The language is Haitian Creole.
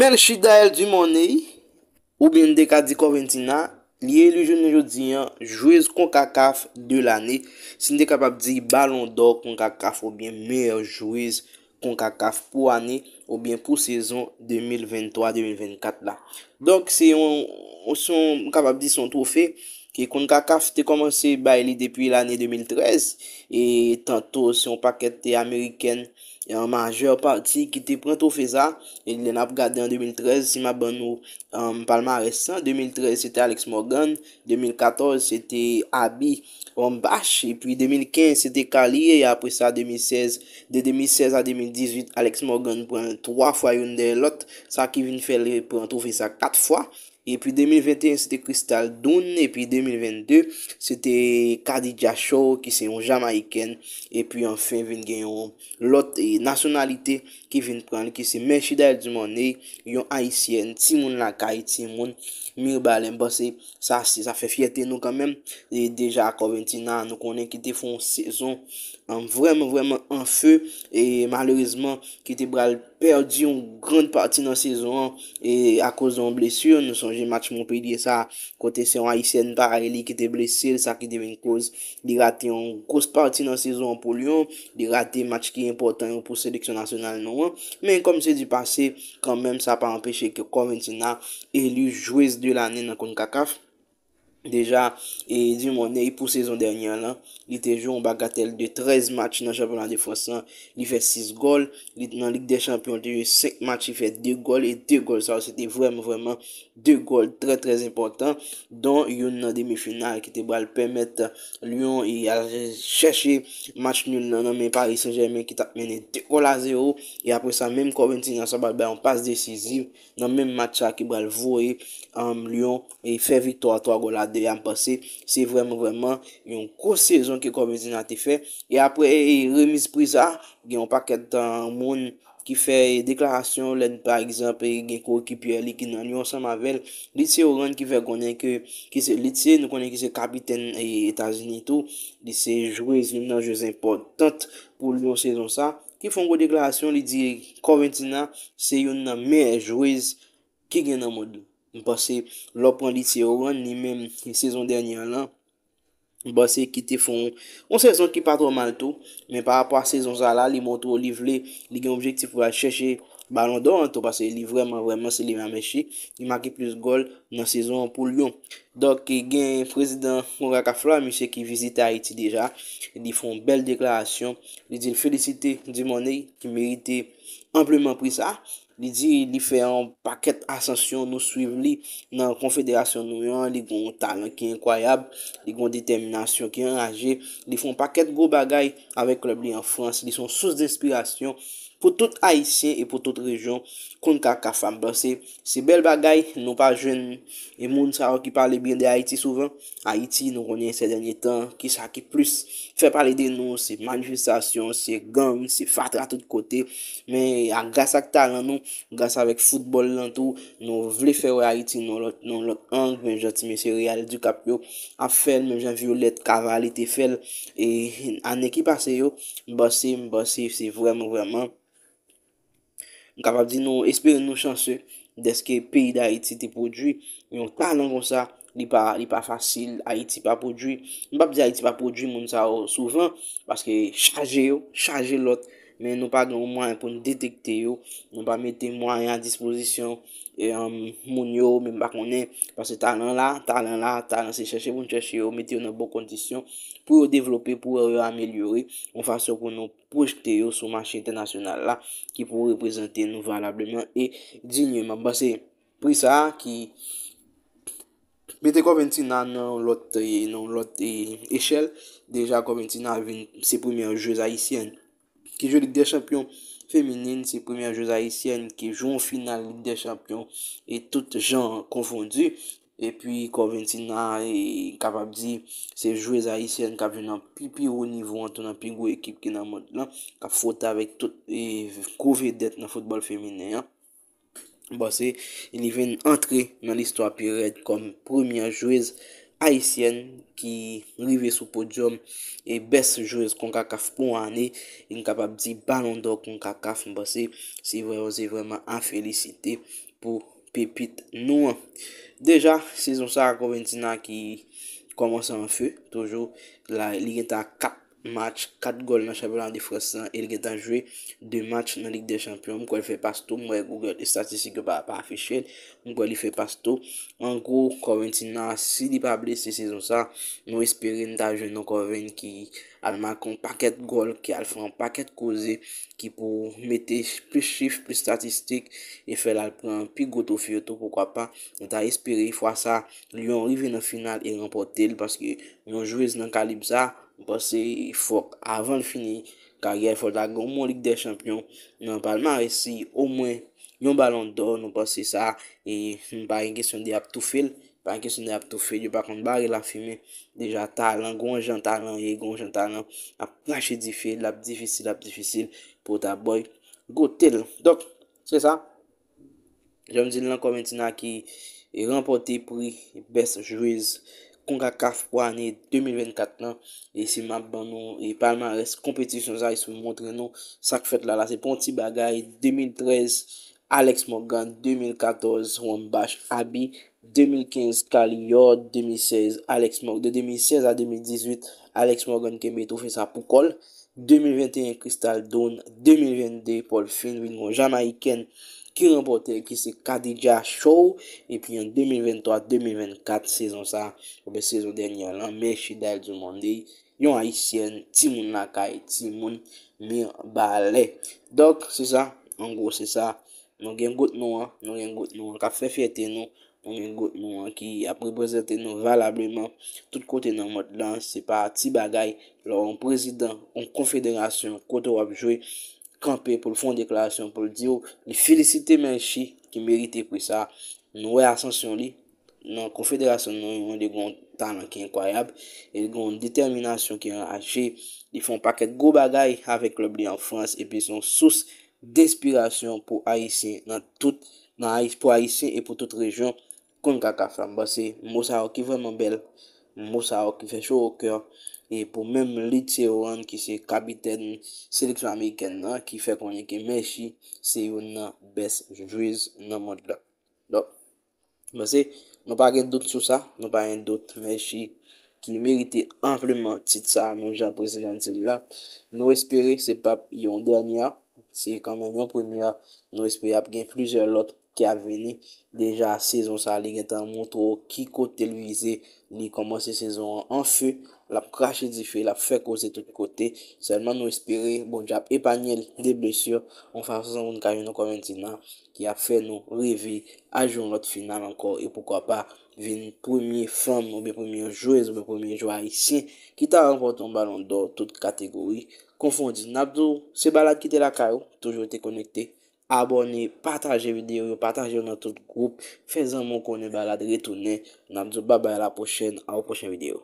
Mèl chida el di mounè yi Ou bien dekadi konventina Liye lujoune joudiyan Jouez konkakaf de lanè Sin dekabab di balon do konkakaf Ou bien meyèr jouez Konkakaf pou anè Ou bien pou sezon 2023-2024 la Donk se yon Ose yon kabab di son trofe Ki konkakaf te komanse ba elè Depi lanè 2013 E tantou se yon paket te amerikèn Yon majeur parti ki te prentou fe za, yon ap gade an 2013, si ma ban nou palma resan, 2013, se te Alex Morgan, 2014, se te Abby Ombach, epi 2015, se te Kali, apre sa 2016, de 2016 a 2018, Alex Morgan prentou 3 fwa yon delot, sa ki vin fwe prentou fe za 4 fwa, epi 2021, sete Kristal Dun epi 2022, sete Kadidja Show, ki se yon Jamaiken epi an fin vin gen yon lote, e nasyonalite ki vin pran, ki se menchida el di mon e yon Haitien, Timon lakay, Timon, Mirbalem ba se, sa se, sa fe fiyete nou kamem e deja, Koventina, nou konen ki te fon sezon an vwèm, vwèm an fè e malorizman, ki te bral perdi yon grand parti nan sezon e akouz don blesur, nou son Jè match moun pè yè sa kote se yon Aïsien Paraili ki te blesil, sa ki devèn kouz. Di gati yon kouz parti nan sezon pou Lyon, di gati yon match ki yon portan pou seleksyon nasyonal nouan. Men kom se di pase, kanmèm sa pa empèche ki Konventina elu jwèz de lanen akoun kakaf. Deja, e di mounen, e pou sezon dernyan lan, li te joun bagatel de trez match nan championnat de France 1 li fe 6 gol, li nan lig de championnat de France 1, 5 match, li fe 2 gol e 2 gol sa, ou se te vwèm vwèm 2 gol, tre trez importan don youn nan demifinale ki te bral pèmèt Lyon yal e chèche match nil nan nan men Paris Saint-Germain ki tap menen 2 gol a 0, e apres sa, menm Korinti nan sa bat, ben, an pas de 6 zi nan menm match sa ki bral vwoy Lyon, e fè vitoy a 3 gol a de yam pase, se vwèm wèman yon ko sezon ki konvenzina te fè. E apre e remis priza, gen yon paket an moun ki fè deklarasyon, len par exemple e gen koukipye li ki nan yon san mavel, li se oran ki fè konen ki se litse, nou konen ki se kapiten e, etanjin itou, li se jwèz yon nan jwèz impotant pou yon sezon sa, ki fè yon go deklarasyon li di konvenzina se yon nan mè jwèz ki gen nan moun. Mpase lop prendi ti ou an, ni men e sezon dernyan lan. Mpase ki te fon ou sezon ki pa tro mal tou. Men par apwa sezon zala, li mwotou li vle. Li gen objek ti pou la chèche balon do an tou. Pase li vreman vreman se li mwame chi. Li maki plus gol nan sezon pou Lyon. Dok ki gen prezident Mwaka Flora, mi se ki vizite Haiti deja. Li fon bel deklarasyon. Li di l felicite di mwane ki merite amplouman pri sa. Li di li fè an paket asansyon nou suiv li nan konfederasyon nou yon. Li goun talent ki enkwayab. Li goun determinasyon ki enrage. Li fè an paket goun bagay avè klub li an frans. Li son sous d'inspirasyon. pou tout Haitien e pou tout rejon, kon ka kafam. Bo se, se bel bagay, nou pa jen, e moun sa wak ki pale bin de Haiti souvan, Haiti nou konye se denye tan, ki sa ki plus, fe pale de nou, se manifestasyon, se gang, se fatra tout kote, men a gas ak talan nou, gas avek foutbol lantou, nou vle fe wak Haiti nou lot an, men jati men se reale du kap yo, a fel, men jan vi ou let kavalite fel, e an ekip ase yo, bo se, bo se, se vremen vremen, nou kapap di nou espere nou chanse deske peyi da Haiti te podwi yon talan kon sa li pa fasil Haiti pa podwi nou pap di Haiti pa podwi moun sa soufan paske chaje yo, chaje lot men nou pa don mwen pou nou detekte yo nou pa mette mwen an disposisyon E, um, moun yo, mwen bak mounen, pas se talan la, talan la, talan se chache, mwen chache yo, meti yo nan bon kondisyon pou yo devlopi, pou yo amelyori, mwen fasyon pou yo projkte yo sou machi internasyonal la, ki pou yo reprezenti nou valablemen, e djinyenman, basi, pou sa ki, mwen te konventina nan lote, nan lote eshel, deja konventina avin se premiyon Jeu Zayisyen, ki je lide champion, Femenine se premye jouez Haitienne ki jou final Ligue des Champions et tout genre confondu. Et puis Coventina e kapab di se jouez Haitienne kap venan pi pi ou nivou an ton aping ou ekip ki nan mod lan. Kap fote avek tout et kouvedet nan fotbol femine. Basé, bon, il y veni antre nan l'histoire pi red kom premye jouez Haitienne. Aisyen ki rive sou podyom e bes jou es kon kakaf pou ane, in kapap di banon do kon kakaf mbase, si vwe ose vweman an felicite pou pepit nou an. Deja, sezon sa kon ventina ki komanse an fe, toujou la ligetan 4. match kat gol nan chabelan di Frosan el gen ta jwe de match nan Ligue de Champion mwen kon l fe pastou mwen google e statistik ke pa afiche mwen kon l fe pastou mwen kon konwen si nan si di pable se sezon sa nou espere n ta jwe nan konwen ki al makon paket gol ki al fwen paket koze ki pou mette pli chif pli statistik e fe la pi goto fiyoto pokwa pa nou ta espere y fwa sa li yon rive nan final e rempote yon jouez nan kalib sa Ou pas se fok avan li fini. Kage fok ta goun moun lig de champion. Nou pal ma re si. Ou mwen yon balon do nou pas se sa. E pa gen gisyon di ap tou fil. Pa gen gisyon di ap tou fil. Yo pa kon bagi la film. Deja talan. Gon jan talan. Ye gon jan talan. A plache di fil. Lap difisil. Lap difisil. Po ta boy. Go tel. Dok. Se sa. Jom di lan komentina ki. E rempote pou best jouiz. Konkakaf wane, 2024 nan, e si map ban nou, e palman res, kompetisyon za, e se mwontre nou, sak fet la, la se pon ti bagay, 2013, Alex Morgan, 2014, Ron Bash, Abby, 2015, Kali Yor, 2016, Alex Morgan, de 2016 a 2018, Alex Morgan ke meto fe sa pou kol, 2021, Crystal Dawn, 2022, Paul Finn, Winwo, Jamaiken, ki rempote ki se Kadidja show, epi yon 2023-2024 sezon sa, oube sezon denyan lan, mechidel di mandi, yon a isyen timoun lakay, timoun mir balay. Dok, se sa, an gwo se sa, nou gen gout nou an, nou gen gout nou an, ka fefye te nou, nou gen gout nou an, ki aprepoze te nou valableman, tout kote nan mot lan, se pa ti bagay, lor an prezident, an konfederasyon koto wap jwe, nou gen gout nou an, Kampè pou l'fon deklarasyon pou l'dio, li felicite men chi ki merite pou sa noue asansyon li nan konfederasyon nou yon di gond tanak yon kwayab, yon e gond determinasyon ki yon hache, yon fon paket go bagay avèk l'obli an frans, epi son sous d'espirasyon pou Aïsse nan tout, nan Aïsse pou Aïsse e pou tout lejyon kon kaka flambase. Moussa ou ki vèman bel, moussa ou ki fè chou au kèr. E pou mèm litye ouan ki se kapiten seleksyon Ameriken nan ki fè konye ki mechi se yon nan bes jujouiz nan mod la. Do, mwen se, mwen pa gen dout sou sa, mwen pa gen dout mechi ki merite an fleman tit sa nou jan prezidentil la. Nou espere se pap yon danyan, se kan mèm yon premyan, nou espere ap gen flize lot ki aveni. Deja sezon sa li gen tan moutro ki kote lwize ni komanse sezon an fè. la crache du feu, la fait causer de tous côtés. Seulement nous espérer, bon Dieu, épargner des blessures en faisant une carrière comme maintenant qui a fait nous rêver à jouer notre finale encore et pourquoi pas une première femme ou bien première joueuse ou bien premier joueur haïtien qui t'a remporté un ballon d'or toute catégorie confondu. Nabdou, c'est balade qui était la toujours été connecté. Abonnez, partagez vidéo, partagez dans tout groupe, faites mon est balade, retournez. Nabdou, bye bye à la prochaine, à la prochaine vidéo.